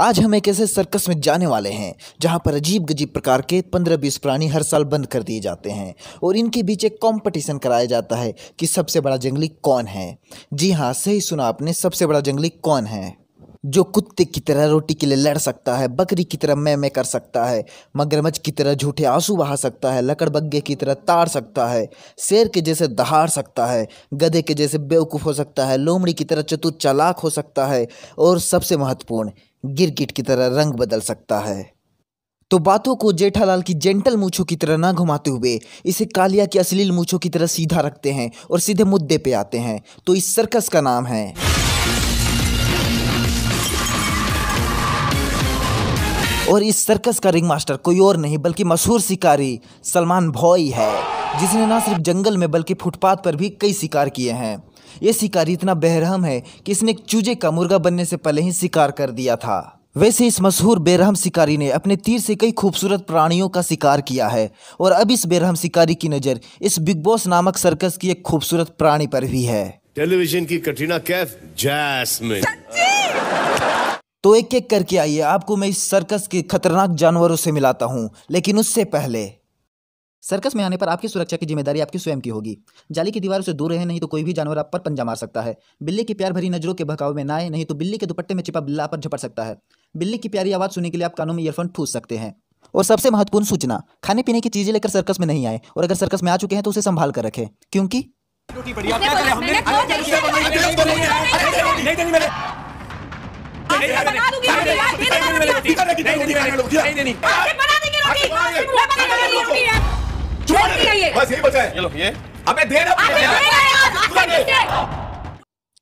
आज हम एक ऐसे सर्कस में जाने वाले हैं जहां पर अजीब गजीब प्रकार के पंद्रह बीस प्राणी हर साल बंद कर दिए जाते हैं और इनके बीच एक कंपटीशन कराया जाता है कि सबसे बड़ा जंगली कौन है जी हाँ सही सुना आपने सबसे बड़ा जंगली कौन है जो कुत्ते की तरह रोटी के लिए लड़ सकता है बकरी की तरह मैं मैं कर सकता है मगरमच्छ की तरह झूठे आंसू बहा सकता है लकड़बग्गे की तरह ताड़ सकता है शेर के जैसे दहाड़ सकता है गधे के जैसे बेवकूफ़ हो सकता है लोमड़ी की तरह चतुर चालाक हो सकता है और सबसे महत्वपूर्ण गिरगिट की तरह रंग बदल सकता है तो बातों को जेठालाल की जेंटल मूछों की तरह ना घुमाते हुए इसे कालिया की अश्लील मूछों की तरह सीधा रखते हैं और सीधे मुद्दे पे आते हैं तो इस सर्कस का नाम है और इस सर्कस का रिंग मास्टर कोई और नहीं बल्कि मशहूर शिकारी सलमान भोई है जिसने ना सिर्फ जंगल में बल्कि फुटपाथ पर भी कई शिकार किए हैं ये शिकारी इतना बेरहम है कि इसने एक चूजे का मुर्गा बनने से पहले ही शिकार कर दिया था वैसे इस मशहूर बेरहम शिकारी ने अपने तीर से कई खूबसूरत प्राणियों का शिकार किया है और अब इस बेरहम शिकारी की नज़र इस बिग बॉस नामक सर्कस की एक खूबसूरत प्राणी पर भी है टेलीविजन की कठिना कैफ जैस्मिन तो एक एक करके आइए आपको मैं इस सर्कस के खतरनाक जानवरों से मिलाता हूँ लेकिन उससे पहले सर्कस में आने पर आपकी सुरक्षा की जिम्मेदारी आपकी स्वयं की होगी जाली की दीवारों से दूर रहे नहीं तो कोई भी जानवर आप पर पंजा मार सकता है बिल्ली की प्यार भरी नजरों के भकाव में ना आए नहीं तो बिल्ली के दुपट्टे में छिपा बिल्ला पर झपट सकता है बिल्ली की प्यारी आवाज़ सुनने के लिए आप कानों में ईयरफोन ठूस सकते हैं और सबसे महत्वपूर्ण सूचना खाने पीने की चीज़ें लेकर सर्कस में नहीं आए और अगर सर्कस में आ चुके हैं तो उसे संभाल कर रखें क्योंकि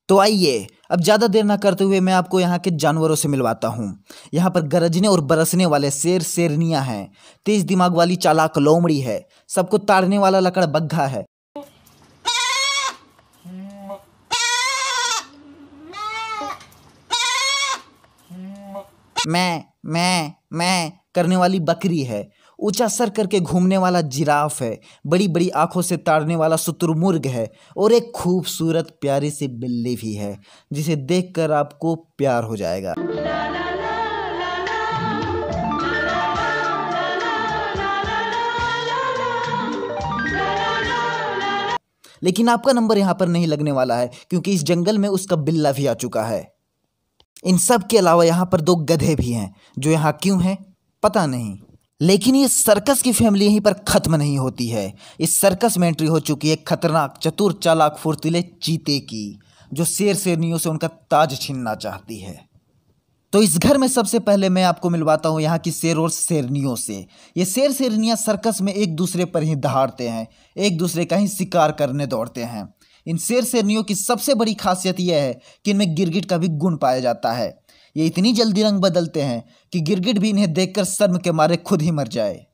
तो आइए अब ज़्यादा देर ना करते हुए मैं आपको यहाँ के जानवरों से मिलवाता हूँ यहाँ पर गरजने और बरसने वाले शेर शेरनिया हैं तेज दिमाग वाली चालाक लोमड़ी है सबको ताड़ने वाला लकड़ बग्घा है मैं मैं मैं करने वाली बकरी है ऊंचा सर करके घूमने वाला जिराफ है बड़ी बड़ी आंखों से ताड़ने वाला शत्रुमुर्ग है और एक खूबसूरत प्यारी सी बिल्ली भी है जिसे देखकर आपको प्यार हो जाएगा लेकिन आपका नंबर यहाँ पर नहीं लगने वाला है क्योंकि इस जंगल में उसका बिल्ला भी आ चुका है इन सब के अलावा यहाँ पर दो गधे भी हैं जो यहाँ क्यों हैं पता नहीं लेकिन ये सर्कस की फैमिली यहीं पर ख़त्म नहीं होती है इस सर्कस में एंट्री हो चुकी है खतरनाक चतुर चालाक फुर्तीले चीते की जो शेर शेरनियों से उनका ताज छीनना चाहती है तो इस घर में सबसे पहले मैं आपको मिलवाता हूँ यहाँ की शेर और शेरनियों से ये शेर शेरनियाँ सर्कस में एक दूसरे पर ही दहाड़ते हैं एक दूसरे का ही शिकार करने दौड़ते हैं इन शेर शेरनियों की सबसे बड़ी खासियत यह है कि इनमें गिरगिट का भी गुण पाया जाता है ये इतनी जल्दी रंग बदलते हैं कि गिरगिट भी इन्हें देखकर शर्म के मारे खुद ही मर जाए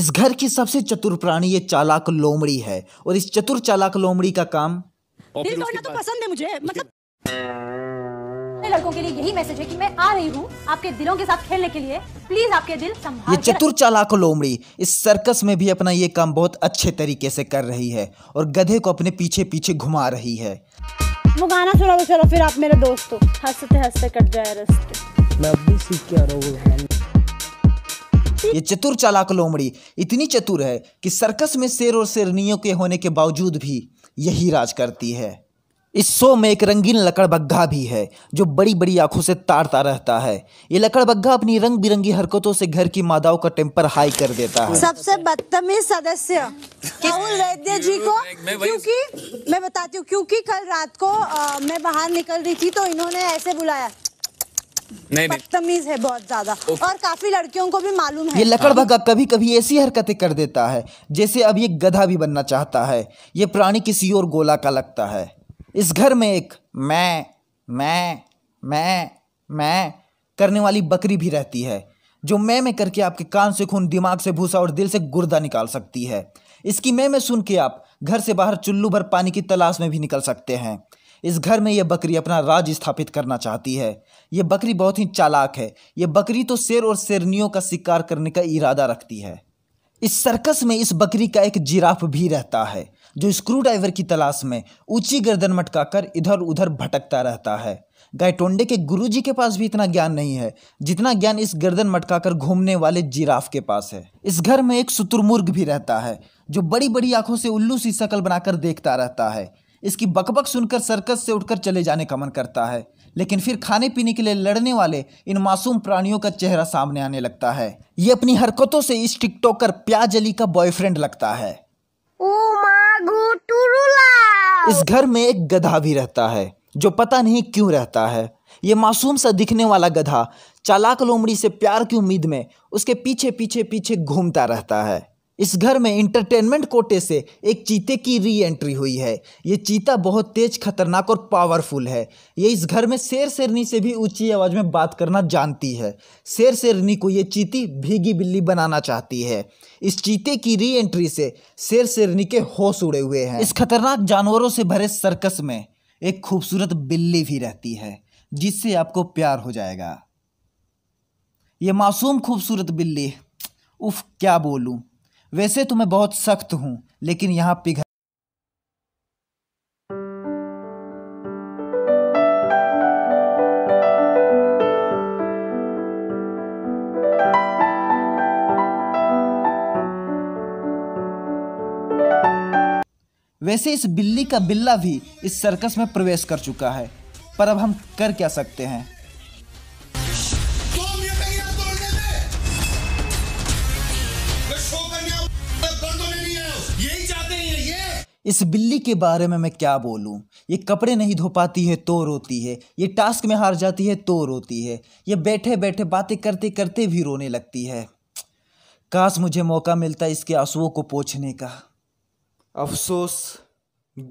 इस घर की सबसे चतुर प्राणी ये चालाक लोमड़ी है और इस चतुर चालाक लोमड़ी का काम दिल तो, तो पसंद है मुझे मतलब लड़कों के लिए यही मैसेज है कि मैं आ रही हूँ आपके दिलों के साथ खेलने के लिए प्लीज आपके दिल संभाल ये चतुर चालाक लोमड़ी इस सर्कस में भी अपना ये काम बहुत अच्छे तरीके से कर रही है और गधे को अपने पीछे पीछे घुमा रही है वो गाना सुना दो चलो फिर आप मेरे दोस्तों हंसते हंसते कट जाए रस्ते मैं अभी सीख के आ रहा हूँ ये चतुर चालाक लोमड़ी इतनी चतुर है कि सर्कस में शेर और शेरनियों के होने के बावजूद भी यही राज करती है इस शो में एक रंगीन लकड़बग्घा भी है जो बड़ी बड़ी आंखों से तारता रहता है ये लकड़बग्घा अपनी रंग बिरंगी हरकतों से घर की मादाओं का टेम्पर हाई कर देता है सबसे बदतमीज सदस्य राहुल वैद्य जी को क्योंकि मैं बताती हूँ क्योंकि कल रात को आ, मैं बाहर निकल रही थी तो इन्होंने ऐसे बुलाया नहीं बदतमीज है बहुत ज्यादा और काफी लड़कियों को भी मालूम है ये लकड़बग्घा कभी कभी ऐसी हरकतें कर देता है जैसे अब ये गधा भी बनना चाहता है ये प्राणी किसी और गोला का लगता है इस घर में एक मैं मैं मैं मैं करने वाली बकरी भी रहती है जो मैं में करके आपके कान से खून दिमाग से भूसा और दिल से गुर्दा निकाल सकती है इसकी मैं में सुन के आप घर से बाहर चुल्लू भर पानी की तलाश में भी निकल सकते हैं इस घर में यह बकरी अपना राज स्थापित करना चाहती है यह बकरी बहुत ही चालाक है यह बकरी तो शेर और शेरनियों का शिकार करने का इरादा रखती है इस सर्कस में इस बकरी का एक जिराफ भी रहता है जो स्क्रू ड्राइवर की तलाश में ऊंची गर्दन मटकाकर इधर उधर भटकता रहता है गायटोंडे के गुरुजी के पास भी इतना ज्ञान नहीं है जितना ज्ञान इस गर्दन मटकाकर घूमने वाले जिराफ के पास है इस घर में एक शुतुरमुर्ग भी रहता है जो बड़ी बड़ी आंखों से उल्लू सी शक्ल बनाकर देखता रहता है इसकी बकबक सुनकर सर्कस से उठकर चले जाने का मन करता है लेकिन फिर खाने पीने के लिए लड़ने वाले इन मासूम प्राणियों का चेहरा सामने आने लगता है ये अपनी हरकतों से इस टिकटॉकर प्याज अली का बॉयफ्रेंड लगता है इस घर में एक गधा भी रहता है जो पता नहीं क्यों रहता है ये मासूम सा दिखने वाला गधा चालाक लोमड़ी से प्यार की उम्मीद में उसके पीछे पीछे पीछे घूमता रहता है इस घर में इंटरटेनमेंट कोटे से एक चीते की री एंट्री हुई है ये चीता बहुत तेज खतरनाक और पावरफुल है ये इस घर में शेर शेरनी से भी ऊंची आवाज़ में बात करना जानती है शेर शेरनी को ये चीती भीगी बिल्ली बनाना चाहती है इस चीते की री एंट्री से शेर शेरनी के होश उड़े हुए हैं इस खतरनाक जानवरों से भरे सर्कस में एक खूबसूरत बिल्ली भी रहती है जिससे आपको प्यार हो जाएगा ये मासूम खूबसूरत बिल्ली उफ क्या बोलूँ वैसे तो मैं बहुत सख्त हूं लेकिन यहां पिघल वैसे इस बिल्ली का बिल्ला भी इस सर्कस में प्रवेश कर चुका है पर अब हम कर क्या सकते हैं इस बिल्ली के बारे में मैं क्या बोलूँ ये कपड़े नहीं धो पाती है तो रोती है ये टास्क में हार जाती है तो रोती है ये बैठे बैठे बातें करते करते भी रोने लगती है काश मुझे मौका मिलता इसके आंसुओं को पोछने का अफसोस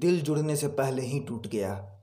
दिल जुड़ने से पहले ही टूट गया